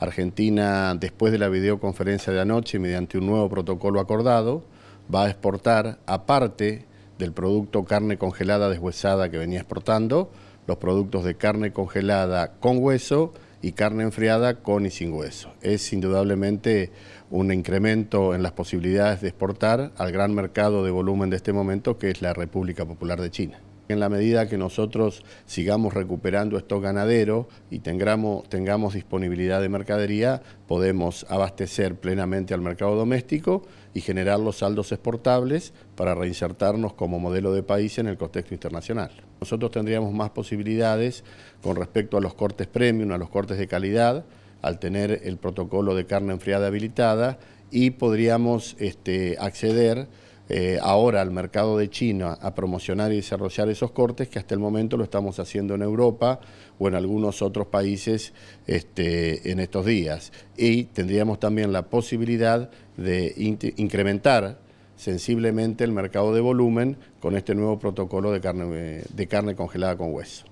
Argentina, después de la videoconferencia de anoche, mediante un nuevo protocolo acordado, va a exportar, aparte del producto carne congelada deshuesada que venía exportando, los productos de carne congelada con hueso y carne enfriada con y sin hueso. Es indudablemente un incremento en las posibilidades de exportar al gran mercado de volumen de este momento que es la República Popular de China. En la medida que nosotros sigamos recuperando estos ganaderos y tengamos, tengamos disponibilidad de mercadería, podemos abastecer plenamente al mercado doméstico y generar los saldos exportables para reinsertarnos como modelo de país en el contexto internacional. Nosotros tendríamos más posibilidades con respecto a los cortes premium, a los cortes de calidad, al tener el protocolo de carne enfriada habilitada y podríamos este, acceder eh, ahora al mercado de China a promocionar y desarrollar esos cortes que hasta el momento lo estamos haciendo en Europa o en algunos otros países este, en estos días. Y tendríamos también la posibilidad de incrementar sensiblemente el mercado de volumen con este nuevo protocolo de carne, eh, de carne congelada con hueso.